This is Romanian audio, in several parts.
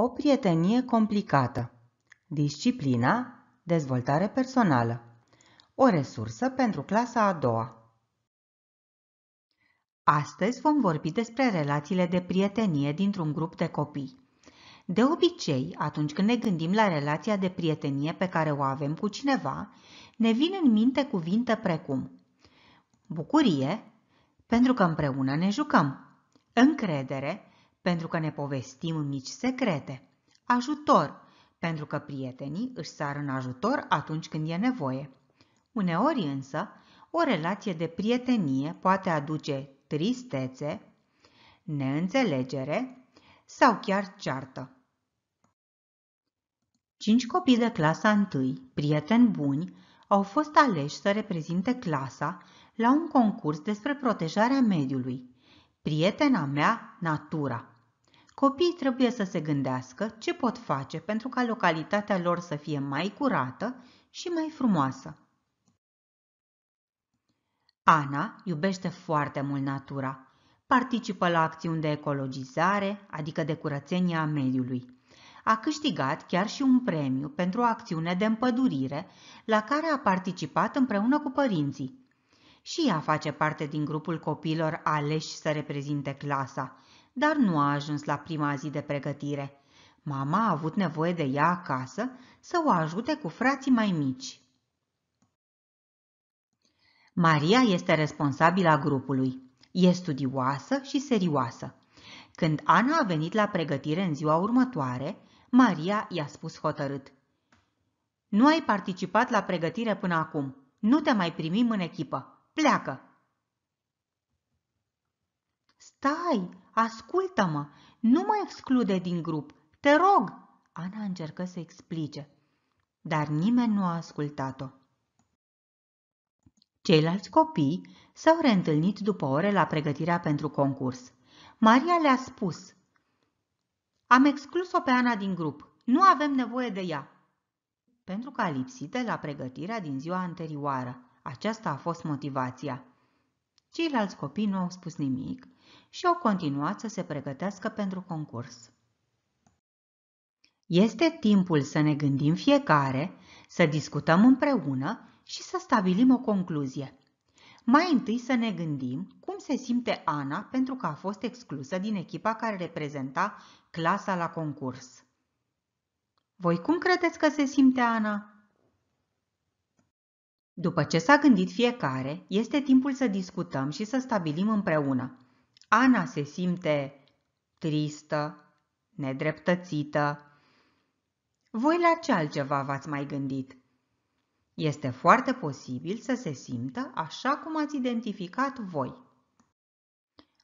O prietenie complicată. Disciplina, dezvoltare personală. O resursă pentru clasa a doua. Astăzi vom vorbi despre relațiile de prietenie dintr-un grup de copii. De obicei, atunci când ne gândim la relația de prietenie pe care o avem cu cineva, ne vin în minte cuvinte precum bucurie, pentru că împreună ne jucăm, încredere, pentru că ne povestim mici secrete. Ajutor, pentru că prietenii își sar în ajutor atunci când e nevoie. Uneori însă, o relație de prietenie poate aduce tristețe, neînțelegere sau chiar ceartă. Cinci copii de clasa 1, prieteni buni, au fost aleși să reprezinte clasa la un concurs despre protejarea mediului. Prietena mea, natura. Copiii trebuie să se gândească ce pot face pentru ca localitatea lor să fie mai curată și mai frumoasă. Ana iubește foarte mult natura. Participă la acțiuni de ecologizare, adică de curățenie a mediului. A câștigat chiar și un premiu pentru o acțiune de împădurire la care a participat împreună cu părinții. Și ea face parte din grupul copilor aleși să reprezinte clasa, dar nu a ajuns la prima zi de pregătire. Mama a avut nevoie de ea acasă să o ajute cu frații mai mici. Maria este a grupului. E studioasă și serioasă. Când Ana a venit la pregătire în ziua următoare, Maria i-a spus hotărât. Nu ai participat la pregătire până acum. Nu te mai primim în echipă. Pleacă! Stai, ascultă-mă, nu mă exclude din grup, te rog! Ana încercă să explice, dar nimeni nu a ascultat-o. Ceilalți copii s-au reîntâlnit după ore la pregătirea pentru concurs. Maria le-a spus, Am exclus-o pe Ana din grup, nu avem nevoie de ea, pentru că a lipsit de la pregătirea din ziua anterioară. Aceasta a fost motivația. Ceilalți copii nu au spus nimic și au continuat să se pregătească pentru concurs. Este timpul să ne gândim fiecare, să discutăm împreună și să stabilim o concluzie. Mai întâi să ne gândim cum se simte Ana pentru că a fost exclusă din echipa care reprezenta clasa la concurs. Voi cum credeți că se simte Ana? După ce s-a gândit fiecare, este timpul să discutăm și să stabilim împreună. Ana se simte tristă, nedreptățită. Voi la ce altceva v-ați mai gândit? Este foarte posibil să se simtă așa cum ați identificat voi.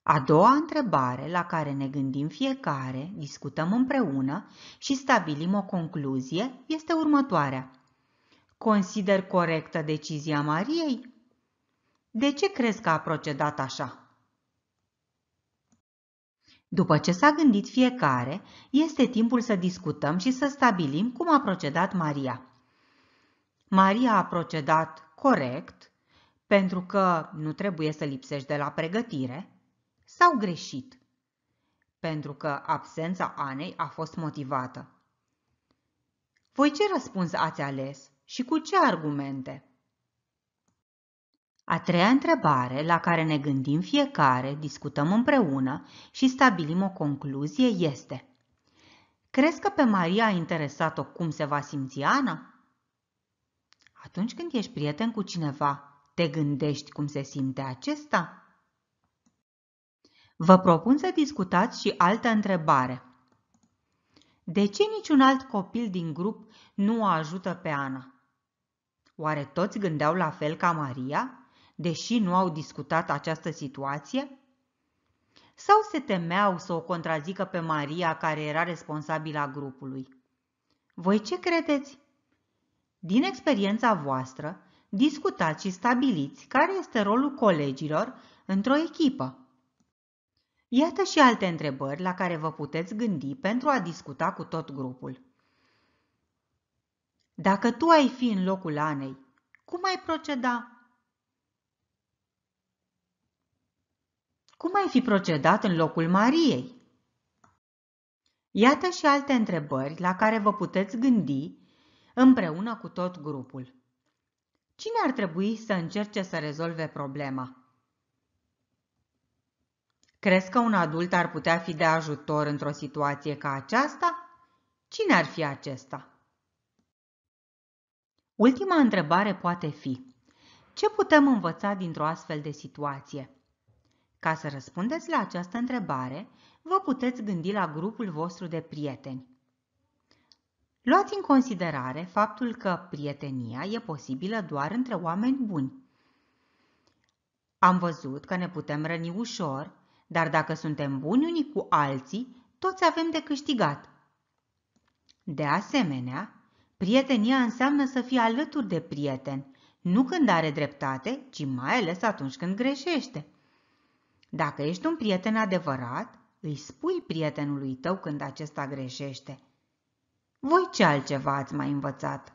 A doua întrebare la care ne gândim fiecare, discutăm împreună și stabilim o concluzie este următoarea. Consider corectă decizia Mariei? De ce crezi că a procedat așa? După ce s-a gândit fiecare, este timpul să discutăm și să stabilim cum a procedat Maria. Maria a procedat corect, pentru că nu trebuie să lipsești de la pregătire, sau greșit, pentru că absența Anei a fost motivată. Voi ce răspuns ați ales? și cu ce argumente? A treia întrebare, la care ne gândim fiecare, discutăm împreună și stabilim o concluzie, este Crezi că pe Maria a interesat-o cum se va simți Ana? Atunci când ești prieten cu cineva, te gândești cum se simte acesta? Vă propun să discutați și altă întrebare. De ce niciun alt copil din grup nu o ajută pe Ana? Oare toți gândeau la fel ca Maria, deși nu au discutat această situație? Sau se temeau să o contrazică pe Maria, care era responsabilă a grupului? Voi ce credeți? Din experiența voastră, discutați și stabiliți care este rolul colegilor într-o echipă. Iată și alte întrebări la care vă puteți gândi pentru a discuta cu tot grupul. Dacă tu ai fi în locul Anei, cum ai proceda? Cum ai fi procedat în locul Mariei? Iată și alte întrebări la care vă puteți gândi împreună cu tot grupul. Cine ar trebui să încerce să rezolve problema? Crezi că un adult ar putea fi de ajutor într-o situație ca aceasta? Cine ar fi acesta? Ultima întrebare poate fi: ce putem învăța dintr-o astfel de situație? Ca să răspundeți la această întrebare, vă puteți gândi la grupul vostru de prieteni. Luați în considerare faptul că prietenia e posibilă doar între oameni buni. Am văzut că ne putem răni ușor, dar dacă suntem buni unii cu alții, toți avem de câștigat. De asemenea, Prietenia înseamnă să fii alături de prieten, nu când are dreptate, ci mai ales atunci când greșește. Dacă ești un prieten adevărat, îi spui prietenului tău când acesta greșește. Voi ce altceva ați mai învățat?